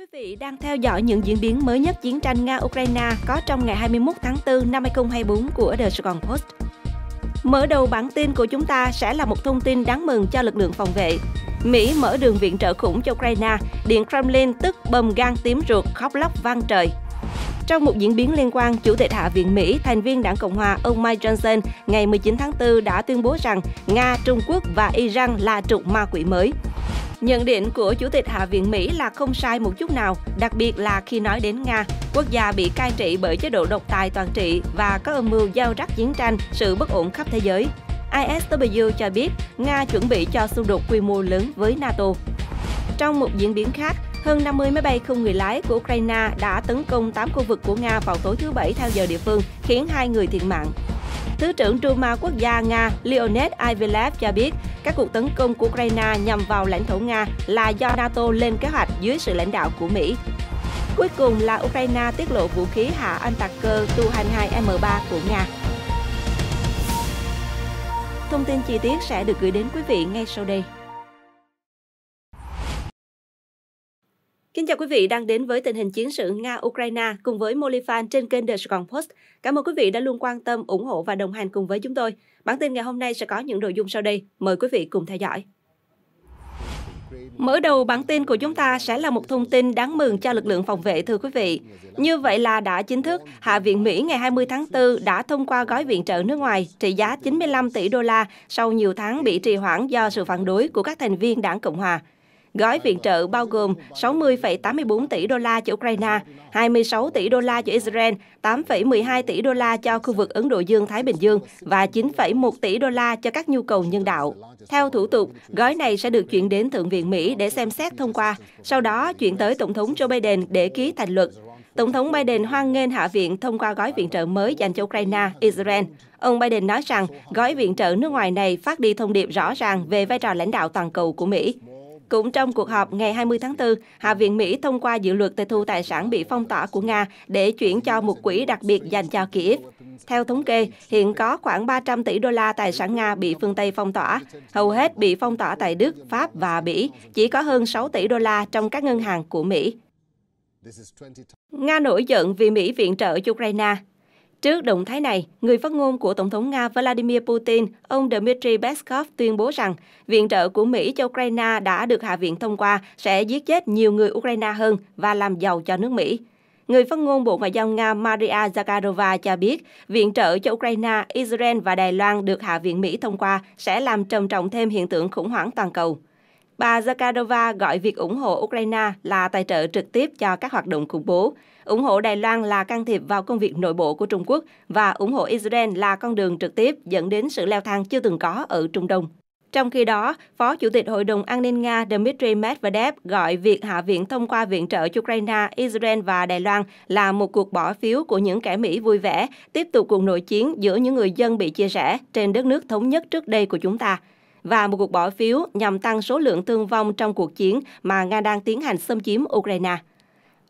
Quý vị đang theo dõi những diễn biến mới nhất chiến tranh Nga-Ukraine có trong ngày 21 tháng 4 năm 2024 của The Saigon Post. Mở đầu bản tin của chúng ta sẽ là một thông tin đáng mừng cho lực lượng phòng vệ. Mỹ mở đường viện trợ khủng cho Ukraine, Điện Kremlin tức bầm gan tím ruột khóc lóc vang trời. Trong một diễn biến liên quan, Chủ tịch Hạ viện Mỹ, thành viên đảng Cộng hòa ông Mike Johnson ngày 19 tháng 4 đã tuyên bố rằng Nga, Trung Quốc và Iran là trục ma quỷ mới – Nhận định của Chủ tịch Hạ viện Mỹ là không sai một chút nào, đặc biệt là khi nói đến Nga, quốc gia bị cai trị bởi chế độ độc tài toàn trị và có âm mưu giao rắc chiến tranh, sự bất ổn khắp thế giới. ISW cho biết Nga chuẩn bị cho xung đột quy mô lớn với NATO. Trong một diễn biến khác, hơn 50 máy bay không người lái của Ukraine đã tấn công 8 khu vực của Nga vào tối thứ Bảy theo giờ địa phương, khiến hai người thiệt mạng. Thứ trưởng Duma quốc gia Nga Leonid Ivilev cho biết, các cuộc tấn công của Ukraine nhằm vào lãnh thổ Nga là do NATO lên kế hoạch dưới sự lãnh đạo của Mỹ. Cuối cùng là Ukraine tiết lộ vũ khí hạ anh tạc cơ Tu-22M3 của Nga. Thông tin chi tiết sẽ được gửi đến quý vị ngay sau đây. Kính chào quý vị đang đến với tình hình chiến sự Nga-Ukraine cùng với Molifan trên kênh The Sài Post. Cảm ơn quý vị đã luôn quan tâm, ủng hộ và đồng hành cùng với chúng tôi. Bản tin ngày hôm nay sẽ có những nội dung sau đây. Mời quý vị cùng theo dõi. Mở đầu bản tin của chúng ta sẽ là một thông tin đáng mừng cho lực lượng phòng vệ thưa quý vị. Như vậy là đã chính thức, Hạ viện Mỹ ngày 20 tháng 4 đã thông qua gói viện trợ nước ngoài trị giá 95 tỷ đô la sau nhiều tháng bị trì hoãn do sự phản đối của các thành viên đảng Cộng hòa. Gói viện trợ bao gồm 60,84 tỷ đô la cho Ukraine, 26 tỷ đô la cho Israel, 8,12 tỷ đô la cho khu vực Ấn Độ Dương-Thái Bình Dương và 9,1 tỷ đô la cho các nhu cầu nhân đạo. Theo thủ tục, gói này sẽ được chuyển đến Thượng viện Mỹ để xem xét thông qua, sau đó chuyển tới Tổng thống Joe Biden để ký thành luật. Tổng thống Biden hoan nghênh Hạ viện thông qua gói viện trợ mới dành cho Ukraine, Israel. Ông Biden nói rằng gói viện trợ nước ngoài này phát đi thông điệp rõ ràng về vai trò lãnh đạo toàn cầu của Mỹ. Cũng trong cuộc họp ngày 20 tháng 4, Hạ viện Mỹ thông qua dự luật tịch thu tài sản bị phong tỏa của Nga để chuyển cho một quỹ đặc biệt dành cho Kiev. Theo thống kê, hiện có khoảng 300 tỷ đô la tài sản Nga bị phương Tây phong tỏa, hầu hết bị phong tỏa tại Đức, Pháp và Bỉ, chỉ có hơn 6 tỷ đô la trong các ngân hàng của Mỹ. Nga nổi giận vì Mỹ viện trợ Ukraine. Trước động thái này, người phát ngôn của Tổng thống Nga Vladimir Putin, ông Dmitry Peskov tuyên bố rằng viện trợ của Mỹ cho Ukraine đã được Hạ viện thông qua sẽ giết chết nhiều người Ukraine hơn và làm giàu cho nước Mỹ. Người phát ngôn Bộ Ngoại giao Nga Maria Zakharova cho biết, viện trợ cho Ukraine, Israel và Đài Loan được Hạ viện Mỹ thông qua sẽ làm trầm trọng thêm hiện tượng khủng hoảng toàn cầu. Bà Zakharova gọi việc ủng hộ Ukraine là tài trợ trực tiếp cho các hoạt động khủng bố, ủng hộ Đài Loan là can thiệp vào công việc nội bộ của Trung Quốc và ủng hộ Israel là con đường trực tiếp dẫn đến sự leo thang chưa từng có ở Trung Đông. Trong khi đó, Phó Chủ tịch Hội đồng An ninh Nga Dmitry Medvedev gọi việc Hạ viện thông qua viện trợ cho Ukraine, Israel và Đài Loan là một cuộc bỏ phiếu của những kẻ Mỹ vui vẻ, tiếp tục cuộc nội chiến giữa những người dân bị chia rẽ trên đất nước thống nhất trước đây của chúng ta và một cuộc bỏ phiếu nhằm tăng số lượng thương vong trong cuộc chiến mà Nga đang tiến hành xâm chiếm Ukraine.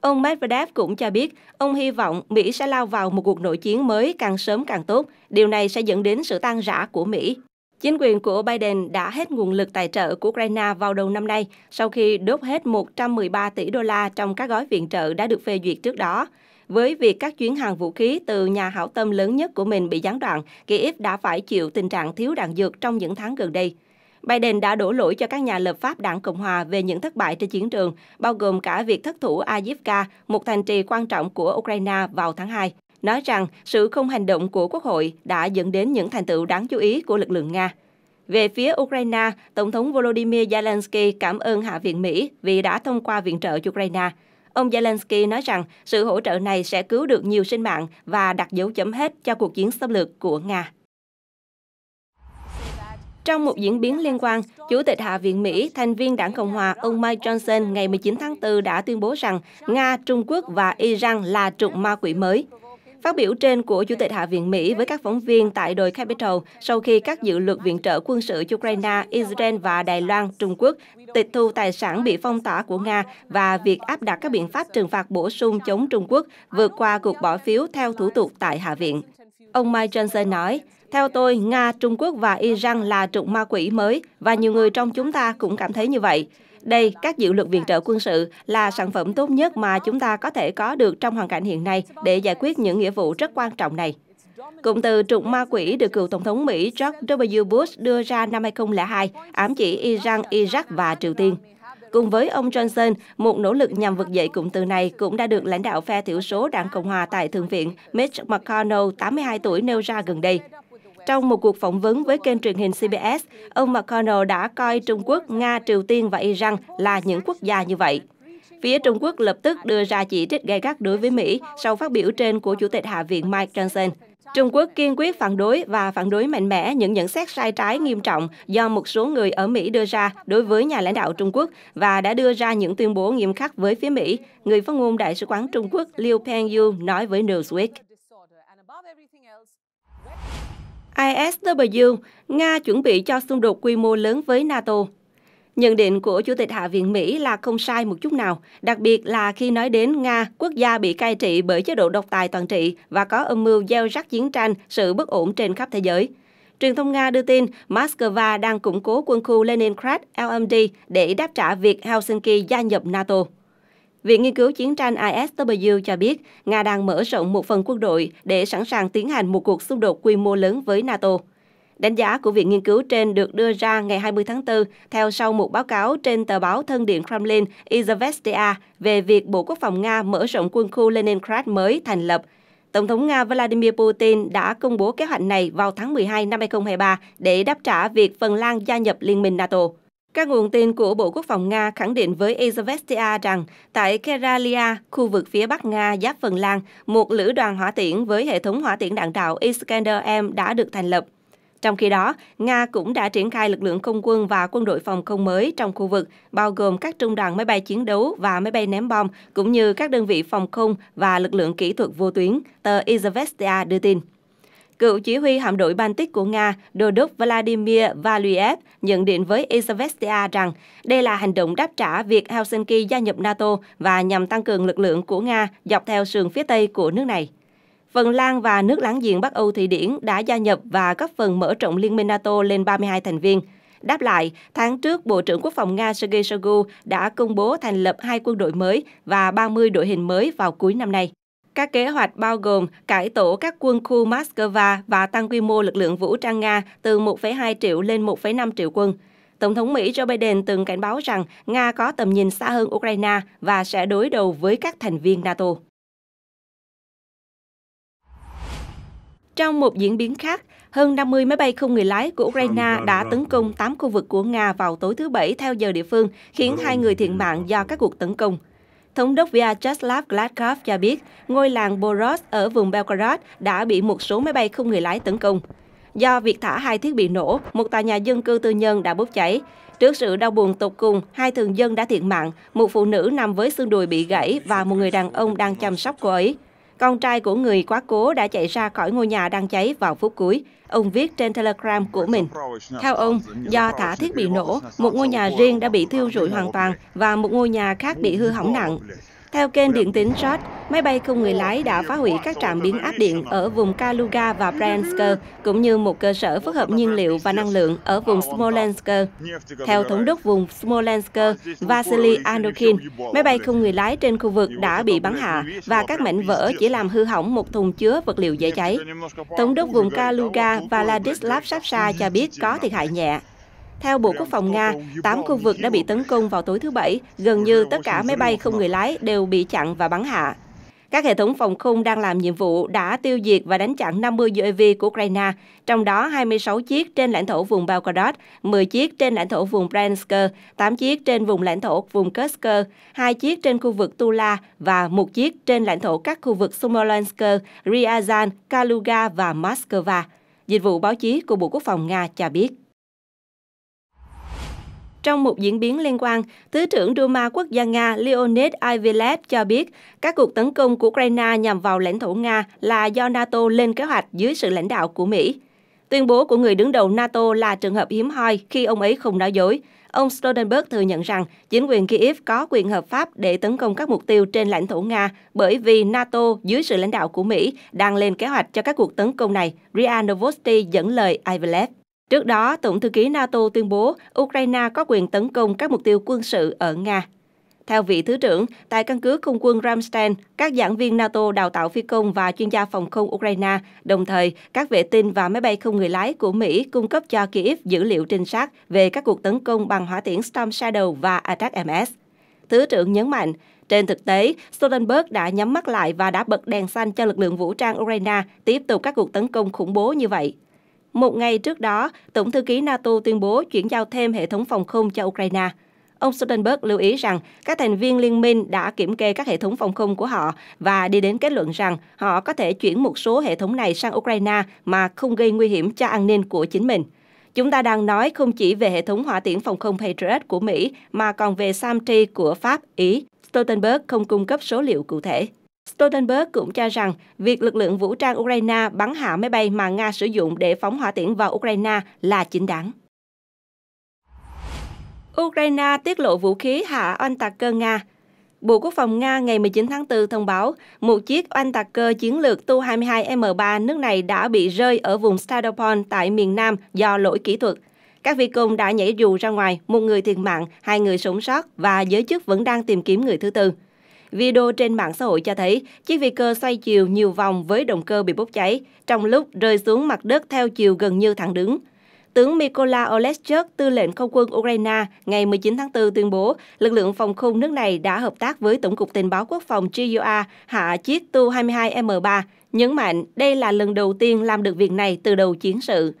Ông Medvedev cũng cho biết, ông hy vọng Mỹ sẽ lao vào một cuộc nội chiến mới càng sớm càng tốt. Điều này sẽ dẫn đến sự tan rã của Mỹ. Chính quyền của Biden đã hết nguồn lực tài trợ của Ukraine vào đầu năm nay sau khi đốt hết 113 tỷ đô la trong các gói viện trợ đã được phê duyệt trước đó. Với việc các chuyến hàng vũ khí từ nhà hảo tâm lớn nhất của mình bị gián đoạn, Kyiv đã phải chịu tình trạng thiếu đạn dược trong những tháng gần đây. Biden đã đổ lỗi cho các nhà lập pháp đảng Cộng hòa về những thất bại trên chiến trường, bao gồm cả việc thất thủ Avdiivka, một thành trì quan trọng của Ukraine vào tháng 2 nói rằng sự không hành động của Quốc hội đã dẫn đến những thành tựu đáng chú ý của lực lượng Nga. Về phía Ukraine, Tổng thống Volodymyr Zelensky cảm ơn Hạ viện Mỹ vì đã thông qua viện trợ cho Ukraine. Ông Zelensky nói rằng sự hỗ trợ này sẽ cứu được nhiều sinh mạng và đặt dấu chấm hết cho cuộc chiến xâm lược của Nga. Trong một diễn biến liên quan, Chủ tịch Hạ viện Mỹ, thành viên đảng Cộng hòa ông Mike Johnson ngày 19 tháng 4 đã tuyên bố rằng Nga, Trung Quốc và Iran là trụng ma quỷ mới. Phát biểu trên của Chủ tịch Hạ viện Mỹ với các phóng viên tại đồi Capitol sau khi các dự luật viện trợ quân sự cho Ukraine, Israel và Đài Loan, Trung Quốc tịch thu tài sản bị phong tỏa của Nga và việc áp đặt các biện pháp trừng phạt bổ sung chống Trung Quốc vượt qua cuộc bỏ phiếu theo thủ tục tại Hạ viện. Ông Mike Johnson nói, theo tôi, Nga, Trung Quốc và Iran là trụng ma quỷ mới và nhiều người trong chúng ta cũng cảm thấy như vậy. Đây, các dự luật viện trợ quân sự là sản phẩm tốt nhất mà chúng ta có thể có được trong hoàn cảnh hiện nay để giải quyết những nghĩa vụ rất quan trọng này. Cụm từ trụng ma quỷ được cựu Tổng thống Mỹ George W. Bush đưa ra năm 2002, ám chỉ Iran, Iraq và Triều Tiên. Cùng với ông Johnson, một nỗ lực nhằm vực dậy cụm từ này cũng đã được lãnh đạo phe thiểu số đảng Cộng hòa tại Thượng viện Mitch McConnell, 82 tuổi, nêu ra gần đây. Trong một cuộc phỏng vấn với kênh truyền hình CBS, ông McConnell đã coi Trung Quốc, Nga, Triều Tiên và Iran là những quốc gia như vậy. Phía Trung Quốc lập tức đưa ra chỉ trích gay gắt đối với Mỹ sau phát biểu trên của Chủ tịch Hạ viện Mike Johnson. Trung Quốc kiên quyết phản đối và phản đối mạnh mẽ những nhận xét sai trái nghiêm trọng do một số người ở Mỹ đưa ra đối với nhà lãnh đạo Trung Quốc và đã đưa ra những tuyên bố nghiêm khắc với phía Mỹ, người phát ngôn Đại sứ quán Trung Quốc Liu Pengyu nói với Newsweek. ISW, Nga chuẩn bị cho xung đột quy mô lớn với NATO Nhận định của Chủ tịch Hạ viện Mỹ là không sai một chút nào, đặc biệt là khi nói đến Nga, quốc gia bị cai trị bởi chế độ độc tài toàn trị và có âm mưu gieo rắc chiến tranh, sự bất ổn trên khắp thế giới. Truyền thông Nga đưa tin Moscow đang củng cố quân khu Leningrad LMD để đáp trả việc Helsinki gia nhập NATO. Viện Nghiên cứu Chiến tranh ISW cho biết Nga đang mở rộng một phần quân đội để sẵn sàng tiến hành một cuộc xung đột quy mô lớn với NATO. Đánh giá của Viện Nghiên cứu trên được đưa ra ngày 20 tháng 4 theo sau một báo cáo trên tờ báo thân điện Kremlin Izvestia về việc Bộ Quốc phòng Nga mở rộng quân khu Leningrad mới thành lập. Tổng thống Nga Vladimir Putin đã công bố kế hoạch này vào tháng 12 năm 2023 để đáp trả việc Phần Lan gia nhập Liên minh NATO. Các nguồn tin của Bộ Quốc phòng Nga khẳng định với Izvestia rằng tại Keralia, khu vực phía bắc Nga giáp Phần Lan, một lữ đoàn hỏa tiễn với hệ thống hỏa tiễn đạn đạo Iskander-M đã được thành lập. Trong khi đó, Nga cũng đã triển khai lực lượng không quân và quân đội phòng không mới trong khu vực, bao gồm các trung đoàn máy bay chiến đấu và máy bay ném bom, cũng như các đơn vị phòng không và lực lượng kỹ thuật vô tuyến, tờ Izvestia đưa tin. Cựu chỉ huy hạm đội Baltic của Nga, đô đốc Vladimir Valuyev nhận định với Izvestia rằng đây là hành động đáp trả việc Helsinki gia nhập NATO và nhằm tăng cường lực lượng của Nga dọc theo sườn phía Tây của nước này. Phần Lan và nước láng giềng Bắc Âu Thụy Điển đã gia nhập và góp phần mở rộng Liên minh NATO lên 32 thành viên. Đáp lại, tháng trước, Bộ trưởng Quốc phòng Nga Sergei Shoigu đã công bố thành lập hai quân đội mới và 30 đội hình mới vào cuối năm nay. Các kế hoạch bao gồm cải tổ các quân khu Moscow và tăng quy mô lực lượng vũ trang Nga từ 1,2 triệu lên 1,5 triệu quân. Tổng thống Mỹ Joe Biden từng cảnh báo rằng Nga có tầm nhìn xa hơn Ukraine và sẽ đối đầu với các thành viên NATO. Trong một diễn biến khác, hơn 50 máy bay không người lái của Ukraine đã tấn công 8 khu vực của Nga vào tối thứ Bảy theo giờ địa phương, khiến hai người thiệt mạng do các cuộc tấn công. Thống đốc Vyacheslav Gladkov cho biết ngôi làng Boros ở vùng Belgorod đã bị một số máy bay không người lái tấn công. Do việc thả hai thiết bị nổ, một tòa nhà dân cư tư nhân đã bốc cháy. Trước sự đau buồn tột cùng, hai thường dân đã thiệt mạng, một phụ nữ nằm với xương đùi bị gãy và một người đàn ông đang chăm sóc cô ấy. Con trai của người quá cố đã chạy ra khỏi ngôi nhà đang cháy vào phút cuối. Ông viết trên Telegram của mình. Theo ông, do thả thiết bị nổ, một ngôi nhà riêng đã bị thiêu rụi hoàn toàn và một ngôi nhà khác bị hư hỏng nặng. Theo kênh điện tín Short, máy bay không người lái đã phá hủy các trạm biến áp điện ở vùng Kaluga và Bryansk, cũng như một cơ sở phức hợp nhiên liệu và năng lượng ở vùng Smolensk. Theo thống đốc vùng Smolensk, Vasily Andokin, máy bay không người lái trên khu vực đã bị bắn hạ và các mảnh vỡ chỉ làm hư hỏng một thùng chứa vật liệu dễ cháy. Thống đốc vùng Kaluga Vladislav Sapsa cho biết có thiệt hại nhẹ. Theo Bộ Quốc phòng Nga, 8 khu vực đã bị tấn công vào tối thứ Bảy, gần như tất cả máy bay không người lái đều bị chặn và bắn hạ. Các hệ thống phòng không đang làm nhiệm vụ đã tiêu diệt và đánh chặn 50 UAV của Ukraine, trong đó 26 chiếc trên lãnh thổ vùng Belgorod, 10 chiếc trên lãnh thổ vùng Bransk, 8 chiếc trên vùng lãnh thổ vùng Kursk, 2 chiếc trên khu vực Tula và 1 chiếc trên lãnh thổ các khu vực Smolensk, Ryazan, Kaluga và Moscow. Dịch vụ báo chí của Bộ Quốc phòng Nga cho biết. Trong một diễn biến liên quan, Thứ trưởng Duma Quốc gia Nga Leonid Ivilev cho biết các cuộc tấn công của Ukraine nhằm vào lãnh thổ Nga là do NATO lên kế hoạch dưới sự lãnh đạo của Mỹ. Tuyên bố của người đứng đầu NATO là trường hợp hiếm hoi khi ông ấy không nói dối. Ông Stoltenberg thừa nhận rằng chính quyền Kyiv có quyền hợp pháp để tấn công các mục tiêu trên lãnh thổ Nga bởi vì NATO dưới sự lãnh đạo của Mỹ đang lên kế hoạch cho các cuộc tấn công này, Ria Novosti dẫn lời Ivilev. Trước đó, Tổng thư ký NATO tuyên bố Ukraine có quyền tấn công các mục tiêu quân sự ở Nga. Theo vị Thứ trưởng, tại căn cứ không quân Ramstein, các giảng viên NATO đào tạo phi công và chuyên gia phòng không Ukraine, đồng thời các vệ tinh và máy bay không người lái của Mỹ cung cấp cho Kyiv dữ liệu trinh sát về các cuộc tấn công bằng hỏa tiễn Storm Shadow và Attack-MS. Thứ trưởng nhấn mạnh, trên thực tế, Stoltenberg đã nhắm mắt lại và đã bật đèn xanh cho lực lượng vũ trang Ukraine tiếp tục các cuộc tấn công khủng bố như vậy. Một ngày trước đó, Tổng thư ký NATO tuyên bố chuyển giao thêm hệ thống phòng không cho Ukraine. Ông Stoltenberg lưu ý rằng các thành viên liên minh đã kiểm kê các hệ thống phòng không của họ và đi đến kết luận rằng họ có thể chuyển một số hệ thống này sang Ukraine mà không gây nguy hiểm cho an ninh của chính mình. Chúng ta đang nói không chỉ về hệ thống hỏa tiễn phòng không Patriot của Mỹ mà còn về SAMTI của Pháp, Ý. Stoltenberg không cung cấp số liệu cụ thể. Stoltenberg cũng cho rằng việc lực lượng vũ trang Ukraine bắn hạ máy bay mà Nga sử dụng để phóng hỏa tiễn vào Ukraine là chính đáng. Ukraine tiết lộ vũ khí hạ oanh tạc cơ Nga Bộ Quốc phòng Nga ngày 19 tháng 4 thông báo một chiếc oanh tạc cơ chiến lược Tu-22M3 nước này đã bị rơi ở vùng Stadopol tại miền Nam do lỗi kỹ thuật. Các phi công đã nhảy dù ra ngoài, một người thiệt mạng, hai người sống sót và giới chức vẫn đang tìm kiếm người thứ tư. Video trên mạng xã hội cho thấy chiếc vi cơ xoay chiều nhiều vòng với động cơ bị bốc cháy, trong lúc rơi xuống mặt đất theo chiều gần như thẳng đứng. Tướng Mykola Oleschuk, tư lệnh không quân Ukraine, ngày 19 tháng 4 tuyên bố lực lượng phòng không nước này đã hợp tác với Tổng cục Tình báo Quốc phòng GUA hạ chiếc Tu-22M3, nhấn mạnh đây là lần đầu tiên làm được việc này từ đầu chiến sự.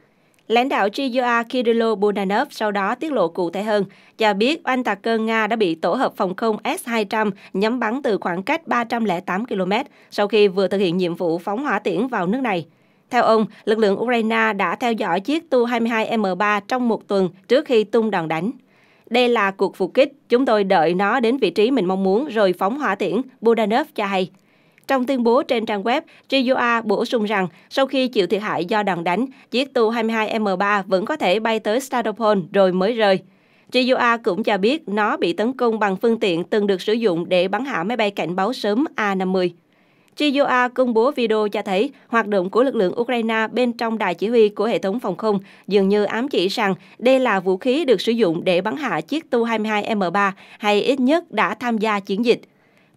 Lãnh đạo GUA Kirill budanov sau đó tiết lộ cụ thể hơn, cho biết oanh tạc cơ Nga đã bị tổ hợp phòng không S-200 nhắm bắn từ khoảng cách 308 km sau khi vừa thực hiện nhiệm vụ phóng hỏa tiễn vào nước này. Theo ông, lực lượng Ukraine đã theo dõi chiếc Tu-22M3 trong một tuần trước khi tung đòn đánh. Đây là cuộc phục kích, chúng tôi đợi nó đến vị trí mình mong muốn rồi phóng hỏa tiễn, Budanov cho hay. Trong tuyên bố trên trang web, JUA bổ sung rằng sau khi chịu thiệt hại do đòn đánh, chiếc Tu 22M3 vẫn có thể bay tới Staropol rồi mới rời. JUA cũng cho biết nó bị tấn công bằng phương tiện từng được sử dụng để bắn hạ máy bay cảnh báo sớm A-50. JUA công bố video cho thấy hoạt động của lực lượng Ukraine bên trong đài chỉ huy của hệ thống phòng không dường như ám chỉ rằng đây là vũ khí được sử dụng để bắn hạ chiếc Tu-22M3 hay ít nhất đã tham gia chiến dịch.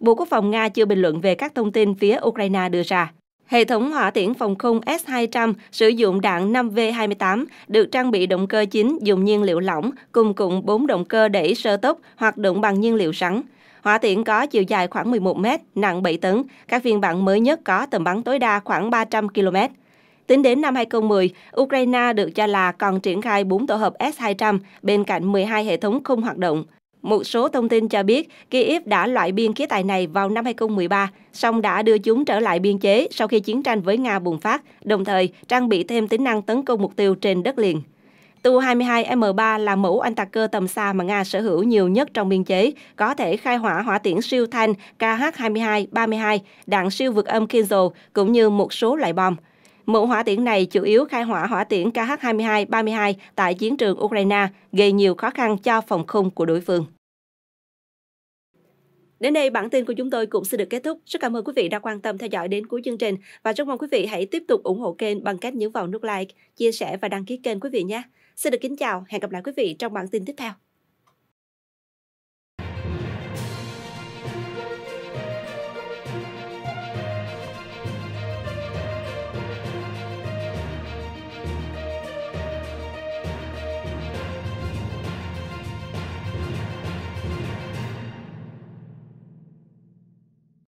Bộ Quốc phòng Nga chưa bình luận về các thông tin phía Ukraine đưa ra. Hệ thống hỏa tiễn phòng không S-200 sử dụng đạn 5V-28 được trang bị động cơ chính dùng nhiên liệu lỏng cùng cụm 4 động cơ đẩy sơ tốc hoạt động bằng nhiên liệu sắn. Hỏa tiễn có chiều dài khoảng 11 m, nặng 7 tấn. Các phiên bản mới nhất có tầm bắn tối đa khoảng 300 km. Tính đến năm 2010, Ukraine được cho là còn triển khai 4 tổ hợp S-200 bên cạnh 12 hệ thống không hoạt động. Một số thông tin cho biết Kiev đã loại biên khí tài này vào năm 2013, song đã đưa chúng trở lại biên chế sau khi chiến tranh với Nga bùng phát, đồng thời trang bị thêm tính năng tấn công mục tiêu trên đất liền. Tu-22M3 là mẫu anh tạc cơ tầm xa mà Nga sở hữu nhiều nhất trong biên chế, có thể khai hỏa hỏa tiễn siêu thanh KH-22-32, đạn siêu vượt âm Kinzhal, cũng như một số loại bom. Mẫu hỏa tiễn này chủ yếu khai hỏa hỏa tiễn KH-22-32 tại chiến trường Ukraine, gây nhiều khó khăn cho phòng không của đối phương. Đến đây bản tin của chúng tôi cũng xin được kết thúc. Rất cảm ơn quý vị đã quan tâm theo dõi đến cuối chương trình và rất mong quý vị hãy tiếp tục ủng hộ kênh bằng cách nhấn vào nút like, chia sẻ và đăng ký kênh quý vị nhé. Xin được kính chào, hẹn gặp lại quý vị trong bản tin tiếp theo.